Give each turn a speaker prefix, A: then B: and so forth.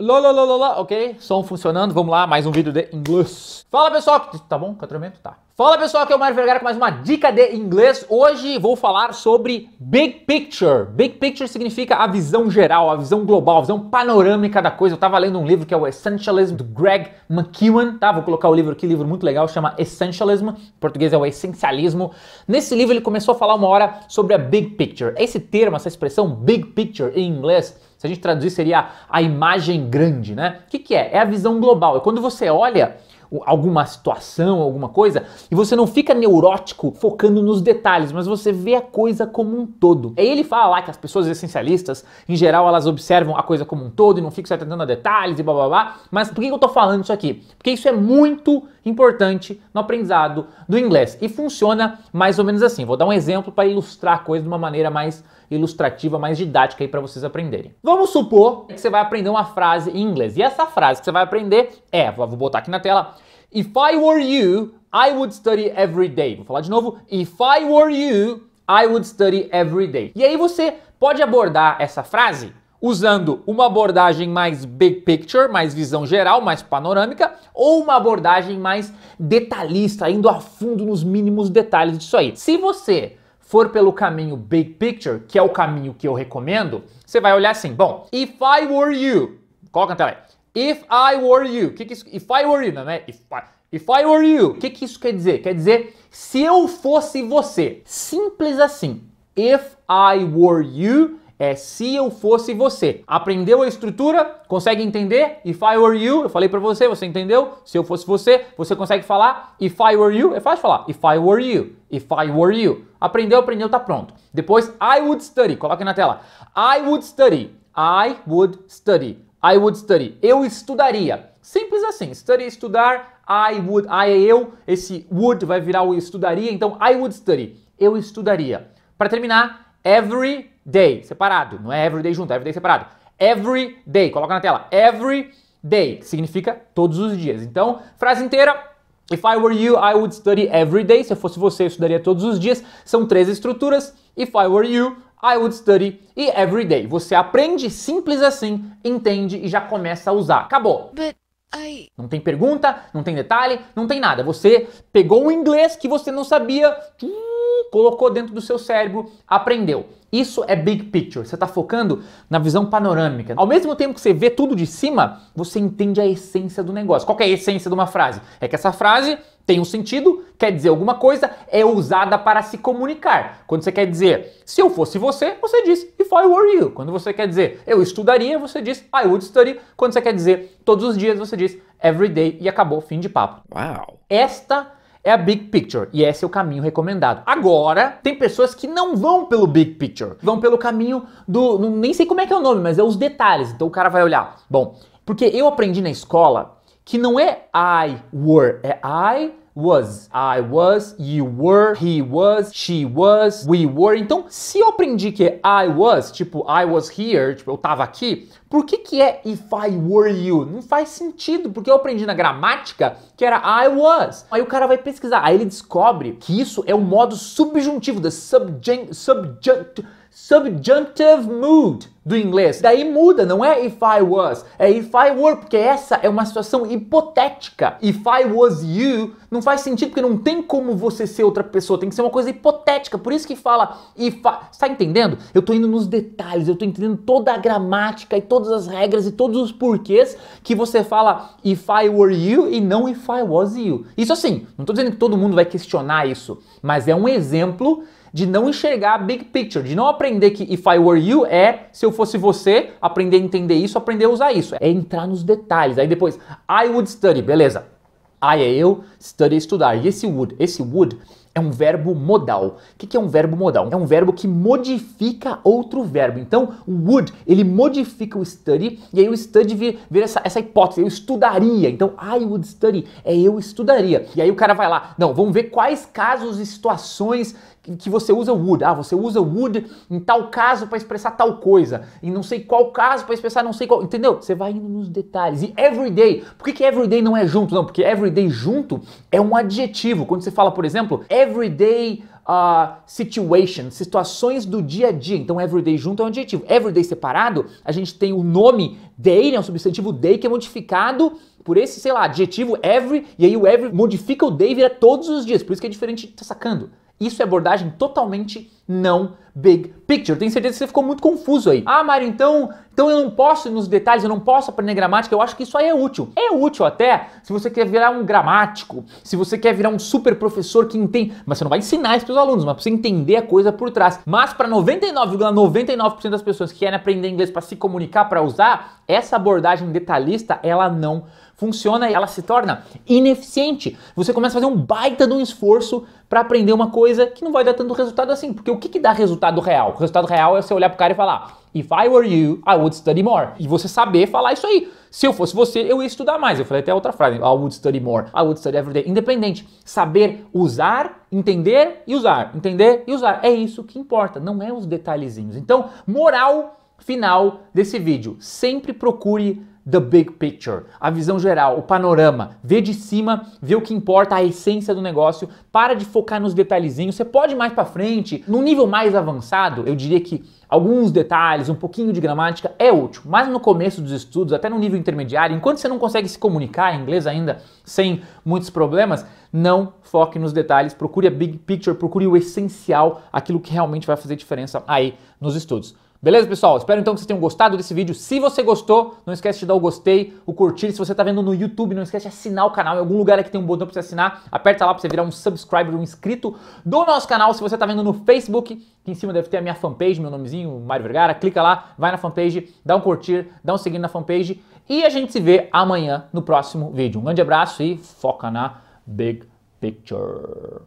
A: Lololololá, ok? Som funcionando, vamos lá, mais um vídeo de inglês. Fala pessoal, tá bom? Catramento? Tá. Fala pessoal, aqui é o Mário Vergara com mais uma dica de inglês. Hoje vou falar sobre big picture. Big picture significa a visão geral, a visão global, a visão panorâmica da coisa. Eu estava lendo um livro que é o Essentialism do Greg McKeown, tá? Vou colocar o livro aqui, livro muito legal, chama Essentialism, em português é o essencialismo. Nesse livro ele começou a falar uma hora sobre a big picture. Esse termo, essa expressão big picture em inglês, se a gente traduzir seria a imagem grande, né? O que, que é? É a visão global. É quando você olha alguma situação, alguma coisa, e você não fica neurótico focando nos detalhes, mas você vê a coisa como um todo. E é ele fala lá que as pessoas essencialistas, em geral, elas observam a coisa como um todo e não ficam se atentando a detalhes e blá blá blá. Mas por que eu tô falando isso aqui? Porque isso é muito importante no aprendizado do inglês e funciona mais ou menos assim. Vou dar um exemplo para ilustrar a coisa de uma maneira mais ilustrativa, mais didática aí para vocês aprenderem. Vamos supor que você vai aprender uma frase em inglês. E essa frase que você vai aprender é, vou botar aqui na tela, If I were you, I would study every day. Vou falar de novo, If I were you, I would study every day. E aí você pode abordar essa frase usando uma abordagem mais big picture, mais visão geral, mais panorâmica, ou uma abordagem mais detalhista, indo a fundo nos mínimos detalhes disso aí. Se você for pelo caminho big picture, que é o caminho que eu recomendo, você vai olhar assim, bom, if I were you, coloca na tela aí, if I were you, que que isso, if I were you, não é? If I, If I were you, o que, que isso quer dizer? Quer dizer, se eu fosse você. Simples assim. If I were you é se eu fosse você. Aprendeu a estrutura? Consegue entender? If I were you, eu falei para você, você entendeu? Se eu fosse você, você consegue falar? If I were you, é fácil falar. If I were you, if I were you. Aprendeu, aprendeu, tá pronto. Depois, I would study. Coloque na tela. I would study. I would study. I would study. Eu estudaria. Simples assim. Study, estudar. I would, I é eu. Esse would vai virar o estudaria. Então, I would study. Eu estudaria. Para terminar, every day, separado. Não é every day junto, é every day separado. Every day, coloca na tela. Every day, que significa todos os dias. Então, frase inteira. If I were you, I would study every day. Se eu fosse você, eu estudaria todos os dias. São três estruturas. If I were you, I would study e every day. Você aprende simples assim, entende e já começa a usar. Acabou. But... I... Não tem pergunta, não tem detalhe, não tem nada. Você pegou um inglês que você não sabia, colocou dentro do seu cérebro, aprendeu. Isso é big picture. Você está focando na visão panorâmica. Ao mesmo tempo que você vê tudo de cima, você entende a essência do negócio. Qual é a essência de uma frase? É que essa frase tem um sentido, quer dizer alguma coisa, é usada para se comunicar. Quando você quer dizer, se eu fosse você, você diz, if I were you. Quando você quer dizer, eu estudaria, você diz, I would study. Quando você quer dizer, todos os dias, você diz, every day. E acabou, fim de papo. Uau! Esta é a big picture e esse é o caminho recomendado. Agora, tem pessoas que não vão pelo big picture, vão pelo caminho do. Não, nem sei como é que é o nome, mas é os detalhes. Então o cara vai olhar. Bom, porque eu aprendi na escola que não é I were, é I was. I was, you were, he was, she was, we were. Então, se eu aprendi que é I was, tipo I was here, tipo eu tava aqui, por que que é if I were you? Não faz sentido, porque eu aprendi na gramática que era I was. Aí o cara vai pesquisar, aí ele descobre que isso é o um modo subjuntivo, the subjunctive mood do inglês. Daí muda, não é if I was, é if I were, porque essa é uma situação hipotética. If I was you não faz sentido porque não tem como você ser outra pessoa, tem que ser uma coisa hipotética. Por isso que fala if I, está entendendo? Eu tô indo nos detalhes, eu tô entendendo toda a gramática e todas as regras e todos os porquês que você fala if I were you e não if I was you. Isso assim, não tô dizendo que todo mundo vai questionar isso, mas é um exemplo de não enxergar a big picture, de não aprender que if I were you é se eu fosse você, aprender a entender isso, aprender a usar isso. É entrar nos detalhes. Aí depois, I would study, beleza. I é eu, study estudar. E esse would, esse would é um verbo modal. O que é um verbo modal? É um verbo que modifica outro verbo. Então, o would, ele modifica o study, e aí o study vira, vira essa, essa hipótese, eu estudaria. Então, I would study é eu estudaria. E aí o cara vai lá, não, vamos ver quais casos e situações que você usa would. Ah, você usa would em tal caso para expressar tal coisa, em não sei qual caso para expressar não sei qual, entendeu? Você vai indo nos detalhes. E everyday, por que, que everyday não é junto? Não, porque everyday junto é um adjetivo. Quando você fala, por exemplo, every everyday uh, situation, situações do dia a dia. Então, everyday junto é um adjetivo. Everyday separado, a gente tem o nome day, né, um substantivo day que é modificado por esse, sei lá, adjetivo every, e aí o every modifica o day e vira todos os dias. Por isso que é diferente, tá sacando? Isso é abordagem totalmente não big picture. Tenho certeza que você ficou muito confuso aí. Ah, Mário, então, então eu não posso ir nos detalhes, eu não posso aprender gramática. Eu acho que isso aí é útil. É útil até se você quer virar um gramático, se você quer virar um super professor que entende, mas você não vai ensinar isso para os alunos, mas para você entender a coisa por trás. Mas para 99,99% ,99 das pessoas que querem aprender inglês para se comunicar, para usar, essa abordagem detalhista, ela não funciona e ela se torna ineficiente. Você começa a fazer um baita de um esforço para aprender uma coisa que não vai dar tanto resultado assim. Porque o que, que dá resultado real? O resultado real é você olhar o cara e falar: If I were you, I would study more. E você saber falar isso aí. Se eu fosse você, eu ia estudar mais. Eu falei até outra frase: I would study more, I would study every day. Independente. Saber usar, entender e usar. Entender e usar. É isso que importa, não é os detalhezinhos. Então, moral final desse vídeo: sempre procure the big picture, a visão geral, o panorama, vê de cima, vê o que importa, a essência do negócio, para de focar nos detalhezinhos, você pode ir mais para frente, num nível mais avançado, eu diria que alguns detalhes, um pouquinho de gramática é útil, mas no começo dos estudos, até no nível intermediário, enquanto você não consegue se comunicar em inglês ainda sem muitos problemas, não foque nos detalhes, procure a big picture, procure o essencial, aquilo que realmente vai fazer diferença aí nos estudos. Beleza, pessoal? Espero então que vocês tenham gostado desse vídeo. Se você gostou, não esquece de dar o gostei, o curtir. Se você está vendo no YouTube, não esquece de assinar o canal. Em algum lugar aqui tem um botão para você assinar. Aperta lá para você virar um subscriber, um inscrito do nosso canal. Se você está vendo no Facebook, aqui em cima deve ter a minha fanpage, meu nomezinho, Mário Vergara. Clica lá, vai na fanpage, dá um curtir, dá um seguir na fanpage. E a gente se vê amanhã no próximo vídeo. Um grande abraço e foca na Big Picture.